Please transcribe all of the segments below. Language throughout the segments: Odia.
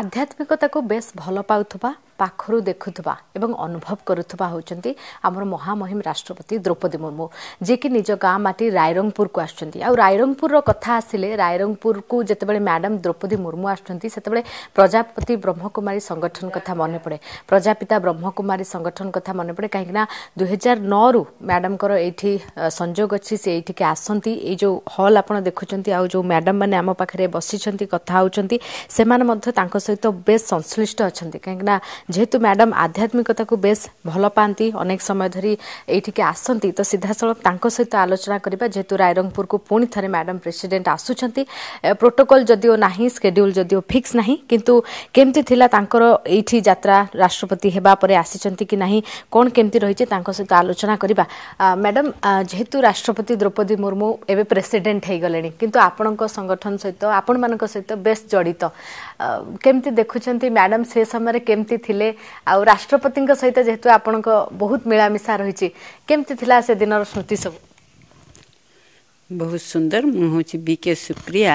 ଆଧ୍ୟାତ୍ମିକତାକୁ ବେଶ୍ ଭଲ ପାଉଥିବା ପାଖରୁ ଦେଖୁଥିବା ଏବଂ ଅନୁଭବ କରୁଥିବା ହେଉଛନ୍ତି ଆମର ମହାମହିମ ରାଷ୍ଟ୍ରପତି ଦ୍ରୌପଦୀ ମୁର୍ମୁ ଯିଏକି ନିଜ ଗାଁ ମାଟି ରାଇରଙ୍ଗପୁରକୁ ଆସୁଛନ୍ତି ଆଉ ରାଇରଙ୍ଗପୁରର କଥା ଆସିଲେ ରାଇରଙ୍ଗପୁରକୁ ଯେତେବେଳେ ମ୍ୟାଡ଼ାମ୍ ଦ୍ରୌପଦୀ ମୁର୍ମୁ ଆସୁଛନ୍ତି ସେତେବେଳେ ପ୍ରଜାପତି ବ୍ରହ୍ମକୁମାରୀ ସଂଗଠନ କଥା ମନେ ପଡ଼େ ପ୍ରଜାପିତା ବ୍ରହ୍ମକୁମାରୀ ସଂଗଠନ କଥା ମନେ ପଡ଼େ କାହିଁକିନା ଦୁଇହଜାର ନଅରୁ ମ୍ୟାଡ଼ାମଙ୍କର ଏଇଠି ସଂଯୋଗ ଅଛି ସେ ଏଇଠିକି ଆସନ୍ତି ଏଇ ଯେଉଁ ହଲ୍ ଆପଣ ଦେଖୁଛନ୍ତି ଆଉ ଯେଉଁ ମ୍ୟାଡ଼ାମ୍ ମାନେ ଆମ ପାଖରେ ବସିଛନ୍ତି କଥା ହେଉଛନ୍ତି ସେମାନେ ମଧ୍ୟ ତାଙ୍କ ସହିତ ବେଶ୍ ସଂଶ୍ଳିଷ୍ଟ ଅଛନ୍ତି କାହିଁକିନା ଯେହେତୁ ମ୍ୟାଡ଼ାମ୍ ଆଧ୍ୟାତ୍ମିକତାକୁ ବେଶ୍ ଭଲ ପାଆନ୍ତି ଅନେକ ସମୟ ଧରି ଏଇଠିକି ଆସନ୍ତି ତ ସିଧାସଳଖ ତାଙ୍କ ସହିତ ଆଲୋଚନା କରିବା ଯେହେତୁ ରାଇରଙ୍ଗପୁରକୁ ପୁଣି ଥରେ ମ୍ୟାଡ଼ାମ୍ ପ୍ରେସିଡେଣ୍ଟ ଆସୁଛନ୍ତି ପ୍ରୋଟୋକଲ୍ ଯଦିଓ ନାହିଁ ସ୍କେଡ୍ୟୁଲ୍ ଯଦିଓ ଫିକ୍ସ ନାହିଁ କିନ୍ତୁ କେମିତି ଥିଲା ତାଙ୍କର ଏଇଠି ଯାତ୍ରା ରାଷ୍ଟ୍ରପତି ହେବା ପରେ ଆସିଛନ୍ତି କି ନାହିଁ କ'ଣ କେମିତି ରହିଛି ତାଙ୍କ ସହିତ ଆଲୋଚନା କରିବା ମ୍ୟାଡ଼ାମ୍ ଯେହେତୁ ରାଷ୍ଟ୍ରପତି ଦ୍ରୌପଦୀ ମୁର୍ମୁ ଏବେ ପ୍ରେସିଡେଣ୍ଟ ହୋଇଗଲେଣି କିନ୍ତୁ ଆପଣଙ୍କ ସଂଗଠନ ସହିତ ଆପଣମାନଙ୍କ ସହିତ ବେଶ୍ ଜଡ଼ିତ କେମିତି ଦେଖୁଛନ୍ତି ମ୍ୟାଡ଼ାମ୍ ସେ ସମୟରେ କେମିତି ଥିଲା ଯାଇଥିଲେ ଆଉ ରାଷ୍ଟ୍ରପତିଙ୍କ ସହିତ ଯେହେତୁ ଆପଣଙ୍କ ବହୁତ ମିଳାମିଶା ରହିଛି କେମିତି ଥିଲା ସେ ଦିନର ସ୍ମୃତି ସବୁ ବହୁତ ସୁନ୍ଦର ମୁଁ ହେଉଛି ବି କେ ସୁପ୍ରିୟା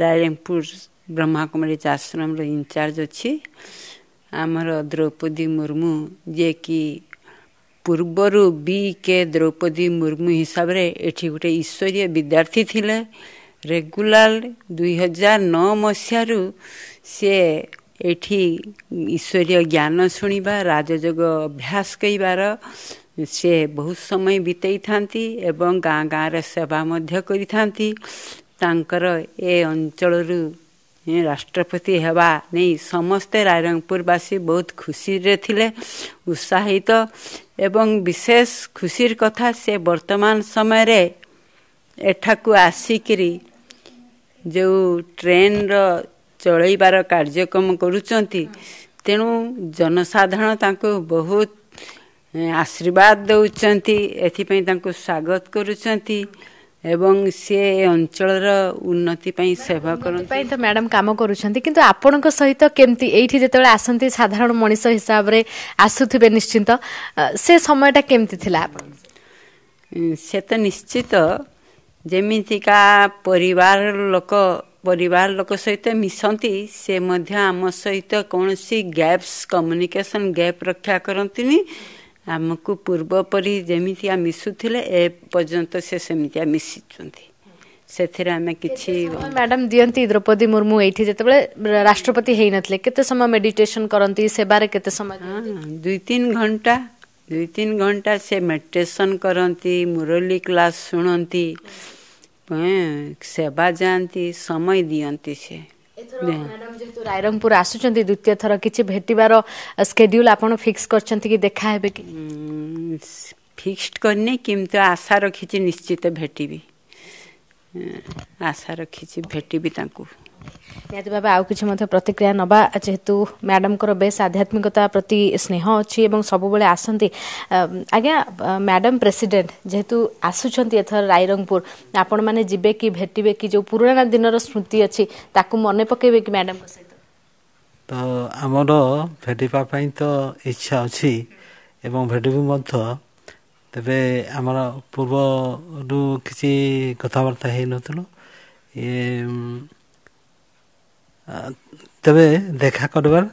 ରାୟରଙ୍ଗପୁର ବ୍ରହ୍ମାକୁମାରୀ ଆଶ୍ରମର ଇନଚାର୍ଜ ଅଛି ଆମର ଦ୍ରୌପଦୀ ମୁର୍ମୁ ଯିଏକି ପୂର୍ବରୁ ବି କେ ଦ୍ରୌପଦୀ ମୁର୍ମୁ ହିସାବରେ ଏଠି ଗୋଟେ ଈଶ୍ୱରୀୟ ବିଦ୍ୟାର୍ଥୀ ଥିଲେ ରେଗୁଲାର ଦୁଇହଜାର ନଅ ମସିହାରୁ ସିଏ ଏଠି ଈଶ୍ୱରୀୟ ଜ୍ଞାନ ଶୁଣିବା ରାଜଯୋଗ ଅଭ୍ୟାସ କରିବାର ସେ ବହୁତ ସମୟ ବିତେଇଥାନ୍ତି ଏବଂ ଗାଁ ଗାଁରେ ସେବା ମଧ୍ୟ କରିଥାନ୍ତି ତାଙ୍କର ଏ ଅଞ୍ଚଳରୁ ରାଷ୍ଟ୍ରପତି ହେବା ନେଇ ସମସ୍ତେ ରାଇରଙ୍ଗପୁରବାସୀ ବହୁତ ଖୁସିରେ ଥିଲେ ଉତ୍ସାହିତ ଏବଂ ବିଶେଷ ଖୁସିର କଥା ସେ ବର୍ତ୍ତମାନ ସମୟରେ ଏଠାକୁ ଆସିକିରି ଯେଉଁ ଟ୍ରେନ୍ର ଚଳେଇବାର କାର୍ଯ୍ୟକ୍ରମ କରୁଛନ୍ତି ତେଣୁ ଜନସାଧାରଣ ତାଙ୍କୁ ବହୁତ ଆଶୀର୍ବାଦ ଦେଉଛନ୍ତି ଏଥିପାଇଁ ତାଙ୍କୁ ସ୍ୱାଗତ କରୁଛନ୍ତି ଏବଂ ସିଏ ଏ ଅଞ୍ଚଳର ଉନ୍ନତି ପାଇଁ ସେବା କରନ୍ତି ପାଇଁ ତ ମ୍ୟାଡ଼ାମ୍ କାମ କରୁଛନ୍ତି କିନ୍ତୁ ଆପଣଙ୍କ ସହିତ କେମିତି ଏଇଠି ଯେତେବେଳେ ଆସନ୍ତି ସାଧାରଣ ମଣିଷ ହିସାବରେ ଆସୁଥିବେ ନିଶ୍ଚିନ୍ତ ସେ ସମୟଟା କେମିତି ଥିଲା ସେ ତ ନିଶ୍ଚିତ ଯେମିତିକା ପରିବାର ଲୋକ ପରିବାର ଲୋକ ସହିତ ମିଶନ୍ତି ସେ ମଧ୍ୟ ଆମ ସହିତ କୌଣସି ଗ୍ୟାପ୍ସ କମ୍ୟୁନିକେସନ୍ ଗ୍ୟାପ୍ ରକ୍ଷା କରନ୍ତିନି ଆମକୁ ପୂର୍ବ ପରି ଯେମିତିଆ ମିଶୁଥିଲେ ଏ ପର୍ଯ୍ୟନ୍ତ ସେ ସେମିତିଆ ମିଶିଛନ୍ତି ସେଥିରେ ଆମେ କିଛି ମ୍ୟାଡ଼ାମ୍ ଦିଅନ୍ତି ଦ୍ରୌପଦୀ ମୁର୍ମୁ ଏଇଠି ଯେତେବେଳେ ରାଷ୍ଟ୍ରପତି ହେଇନଥିଲେ କେତେ ସମୟ ମେଡ଼ିଟେସନ୍ କରନ୍ତି ସେବାରେ କେତେ ସମୟ ଦୁଇ ତିନି ଘଣ୍ଟା ଦୁଇ ତିନି ଘଣ୍ଟା ସେ ମେଡ଼ିଟେସନ୍ କରନ୍ତି ମୁରଲୀ କ୍ଲାସ୍ ଶୁଣନ୍ତି ସେବା ଯାଆନ୍ତି ସମୟ ଦିଅନ୍ତି ସିଏ ରାଇରଙ୍ଗପୁର ଆସୁଛନ୍ତି ଦ୍ୱିତୀୟ ଥର କିଛି ଭେଟିବାର ସ୍କେଡ୍ୟୁଲ ଆପଣ ଫିକ୍ସ କରିଛନ୍ତି କି ଦେଖା ହେବେ କି ଫିକ୍ସ କରିନି କିନ୍ତୁ ଆଶା ରଖିଛି ନିଶ୍ଚିତ ଭେଟିବି ଆଶା ରଖିଛି ଭେଟିବି ତାଙ୍କୁ ନିହାତି ଭାବେ ଆଉ କିଛି ମଧ୍ୟ ପ୍ରତିକ୍ରିୟା ନେବା ଯେହେତୁ ମ୍ୟାଡ଼ାମଙ୍କର ବେଶ ଆଧ୍ୟାତ୍ମିକତା ପ୍ରତି ସ୍ନେହ ଅଛି ଏବଂ ସବୁବେଳେ ଆସନ୍ତି ଆଜ୍ଞା ମ୍ୟାଡ଼ାମ ପ୍ରେସିଡେଣ୍ଟ ଯେହେତୁ ଆସୁଛନ୍ତି ଏଥର ରାଇରଙ୍ଗପୁର ଆପଣମାନେ ଯିବେ କି ଭେଟିବେ କି ଯେଉଁ ପୁରୁଣା ଦିନର ସ୍ମୃତି ଅଛି ତାକୁ ମନେ ପକେଇବେ କି ମ୍ୟାଡ଼ାମଙ୍କ ସହିତ ତ ଆମର ଭେଟିବା ପାଇଁ ତ ଇଚ୍ଛା ଅଛି ଏବଂ ଭେଟିବି ମଧ୍ୟ ତେବେ ଆମର ପୂର୍ବରୁ କିଛି କଥାବାର୍ତ୍ତା ହେଇନଥିଲୁ ଇଏ ତେବେ ଦେଖା କରିବାର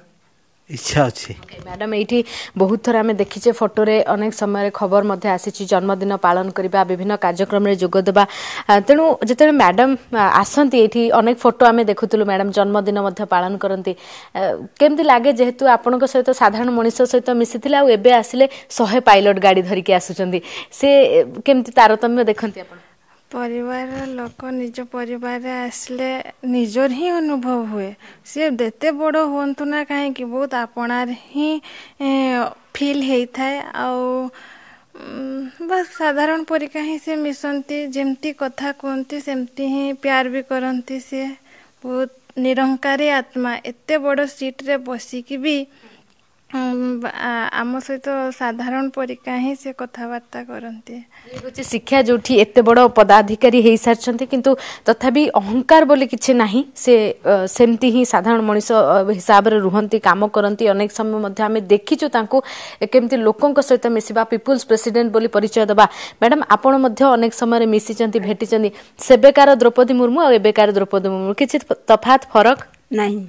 ইচ্ছা ଅଛି ମ୍ୟାଡ଼ାମ୍ ଏଇଠି ବହୁତ ଥର ଆମେ ଦେଖିଛେ ଫଟୋରେ ଅନେକ ସମୟରେ ଖବର ମଧ୍ୟ ଆସିଛି ଜନ୍ମଦିନ ପାଳନ କରିବା ବିଭିନ୍ନ କାର୍ଯ୍ୟକ୍ରମରେ ଯୋଗ ଦେବା ତେଣୁ ଯେତେବେଳେ ମ୍ୟାଡ଼ାମ୍ ଆସନ୍ତି ଏଇଠି ଅନେକ ଫଟୋ ଆମେ ଦେଖୁଥିଲୁ ମ୍ୟାଡ଼ାମ୍ ଜନ୍ମଦିନ ମଧ୍ୟ ପାଳନ କରନ୍ତି କେମିତି ଲାଗେ ଯେହେତୁ ଆପଣଙ୍କ ସହିତ ସାଧାରଣ ମଣିଷ ସହିତ ମିଶିଥିଲେ ଆଉ ଏବେ ଆସିଲେ ଶହେ ପାଇଲଟ ଗାଡ଼ି ଧରିକି ଆସୁଛନ୍ତି ସେ କେମିତି ତାରତମ୍ୟ ଦେଖନ୍ତି ଆପଣ ପରିବାରର ଲୋକ ନିଜ ପରିବାରରେ ଆସିଲେ ନିଜର ହିଁ ଅନୁଭବ ହୁଏ ସିଏ ଯେତେ ବଡ଼ ହୁଅନ୍ତୁ ନା କାହିଁକି ବହୁତ ଆପଣାରେ ହିଁ ଫିଲ୍ ହେଇଥାଏ ଆଉ ବାସ୍ ସାଧାରଣ ପରୀକ୍ଷା ହିଁ ସେ ମିଶନ୍ତି ଯେମିତି କଥା କୁହନ୍ତି ସେମିତି ହିଁ ପ୍ୟାର ବି କରନ୍ତି ସିଏ ବହୁତ ନିରଙ୍କାରୀ ଆତ୍ମା ଏତେ ବଡ଼ ସିଟ୍ରେ ବସିକି ବି ଆମ ସହିତ ସାଧାରଣ ପରିକା ହିଁ ସେ କଥାବାର୍ତ୍ତା କରନ୍ତି ଶିକ୍ଷା ଯୋଉଠି ଏତେ ବଡ ପଦାଧିକାରୀ ହେଇସାରିଛନ୍ତି କିନ୍ତୁ ତଥାପି ଅହଙ୍କାର ବୋଲି କିଛି ନାହିଁ ସେ ସେମିତି ହିଁ ସାଧାରଣ ମଣିଷ ହିସାବରେ ରୁହନ୍ତି କାମ କରନ୍ତି ଅନେକ ସମୟ ମଧ୍ୟ ଆମେ ଦେଖିଛୁ ତାଙ୍କୁ କେମିତି ଲୋକଙ୍କ ସହିତ ମିଶିବା ପିପୁଲ୍ସ ପ୍ରେସିଡେଣ୍ଟ ବୋଲି ପରିଚୟ ଦେବା ମ୍ୟାଡ଼ାମ୍ ଆପଣ ମଧ୍ୟ ଅନେକ ସମୟରେ ମିଶିଛନ୍ତି ଭେଟିଛନ୍ତି ସେବେକାର ଦ୍ରୌପଦୀ ମୁର୍ମୁ ଆଉ ଏବେକାର ଦ୍ରୌପଦୀ ମୁର୍ମୁ କିଛି ତଫାତ୍ ଫରକ ନାହିଁ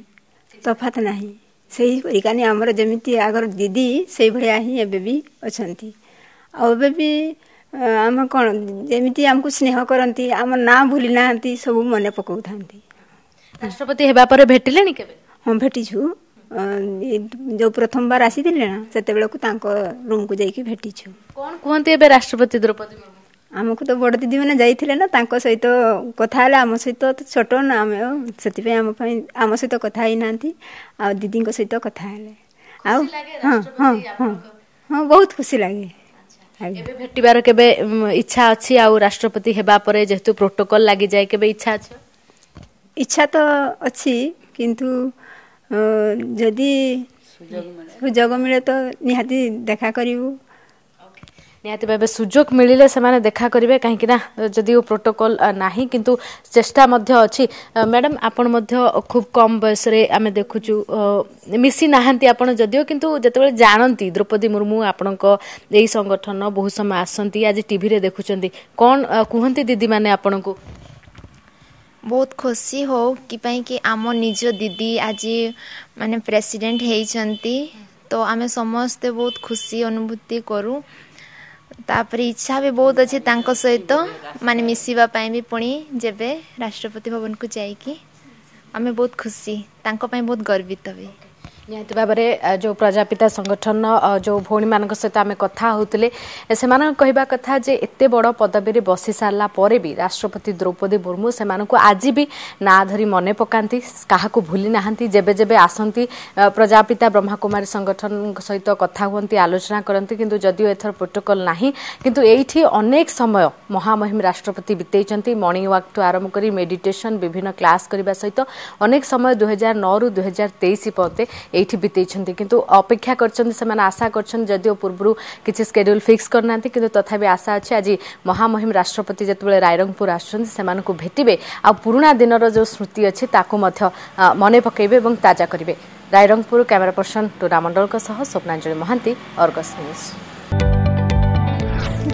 ତଫାତ୍ ନାହିଁ ସେହି ପରିକାନି ଆମର ଯେମିତି ଆଗର ଦିଦି ସେଇଭଳିଆ ହିଁ ଏବେ ବି ଅଛନ୍ତି ଆଉ ଏବେ ବି ଆମେ କ'ଣ ଯେମିତି ଆମକୁ ସ୍ନେହ କରନ୍ତି ଆମ ନାଁ ଭୁଲି ନାହାନ୍ତି ସବୁ ମନେ ପକାଉଥାନ୍ତି ରାଷ୍ଟ୍ରପତି ହେବା ପରେ ଭେଟିଲେଣି କେବେ ହଁ ଭେଟିଛୁ ଯେଉଁ ପ୍ରଥମବାର ଆସିଥିଲେ ନା ସେତେବେଳକୁ ତାଙ୍କ ରୁମ୍କୁ ଯାଇକି ଭେଟିଛୁ କ'ଣ କୁହନ୍ତି ଏବେ ରାଷ୍ଟ୍ରପତି ଦ୍ରୌପଦୀ ମୁର୍ମୁ ଆମକୁ ତ ବଡ଼ ଦିଦିମାନେ ଯାଇଥିଲେ ନା ତାଙ୍କ ସହିତ କଥା ହେଲେ ଆମ ସହିତ ଛୋଟ ନା ଆମେ ସେଥିପାଇଁ ଆମ ପାଇଁ ଆମ ସହିତ କଥା ହେଇନାହାନ୍ତି ଆଉ ଦିଦିଙ୍କ ସହିତ କଥା ହେଲେ ଆଉ ହଁ ହଁ ହଁ ବହୁତ ଖୁସି ଲାଗେ ଏବେ ଭେଟିବାର କେବେ ଇଚ୍ଛା ଅଛି ଆଉ ରାଷ୍ଟ୍ରପତି ହେବା ପରେ ଯେହେତୁ ପ୍ରୋଟୋକଲ୍ ଲାଗିଯାଏ କେବେ ଇଚ୍ଛା ଅଛି ଇଚ୍ଛା ତ ଅଛି କିନ୍ତୁ ଯଦି ସୁଯୋଗ ମିଳେ ତ ନିହାତି ଦେଖା କରିବୁ ନିହାତି ଭାବେ ସୁଯୋଗ ମିଳିଲେ ସେମାନେ ଦେଖା କରିବେ କାହିଁକିନା ଯଦିଓ ପ୍ରୋଟୋକଲ୍ ନାହିଁ କିନ୍ତୁ ଚେଷ୍ଟା ମଧ୍ୟ ଅଛି ମ୍ୟାଡ଼ାମ୍ ଆପଣ ମଧ୍ୟ ଖୁବ୍ କମ୍ ବୟସରେ ଆମେ ଦେଖୁଛୁ ମିଶି ନାହାନ୍ତି ଆପଣ ଯଦିଓ କିନ୍ତୁ ଯେତେବେଳେ ଜାଣନ୍ତି ଦ୍ରୌପଦୀ ମୁର୍ମୁ ଆପଣଙ୍କ ଏଇ ସଂଗଠନ ବହୁ ସମୟ ଆସନ୍ତି ଆଜି ଟିଭିରେ ଦେଖୁଛନ୍ତି କ'ଣ କୁହନ୍ତି ଦିଦିମାନେ ଆପଣଙ୍କୁ ବହୁତ ଖୁସି ହଉ କି ପାଇଁକି ଆମ ନିଜ ଦିଦି ଆଜି ମାନେ ପ୍ରେସିଡେଣ୍ଟ ହେଇଛନ୍ତି ତ ଆମେ ସମସ୍ତେ ବହୁତ ଖୁସି ଅନୁଭୂତି କରୁ ତାପରେ ଇଚ୍ଛା ବି ବହୁତ ଅଛି ତାଙ୍କ ସହିତ ମାନେ ମିଶିବା ପାଇଁ ବି ପୁଣି ଯେବେ ରାଷ୍ଟ୍ରପତି ଭବନକୁ ଯାଇକି ଆମେ ବହୁତ ଖୁସି ତାଙ୍କ ପାଇଁ ବହୁତ ଗର୍ବିତ ବି निरे जो प्रजापिता संगठन जो भौनी सहित समा कथा कथा जे एते बड पदवी भी राष्ट्रपति द्रौपदी मुर्मू मुर्मुसी आज बिहारी मनै पका जेबे जबजेस प्रजापिता ब्रह्मकुमारी संगठन सहित कथा हुँदै आलोचना कति किन जदियो एउटा प्रोटोकल नै कि समय महामहिम राष्ट्रपति बित्छ मर्निङ वाक टु आरम्भक मेडिटेसन विभिन्न क्लास सहित अनेक समय दुई हजार नौ रु दुई तेइस पर्दैन এইটি বিতাইছেন কিন্তু অপেক্ষা করছেন সে আশা করছেন যদিও পূর্বর কিছু স্কেড্যুল ফিক্স করে না কিন্তু তথাপি আশা আছে আজ মহামহিম রাষ্ট্রপতি যেতবে রায়রঙ্গপুর আসছেন সে ভেটবে আুরুণা দিনর যে স্মৃতি অ মনে পকাইবে এবং তাজা করবে Rairangpur camera person Tura Mandal Swapnanjali Mohanty Argus news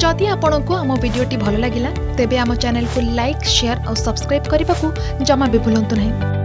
जदि आपण को आम भिडी भल लगा तेब आम चेल्क लाइक सेयार और सब्सक्राइब करने को जमा भी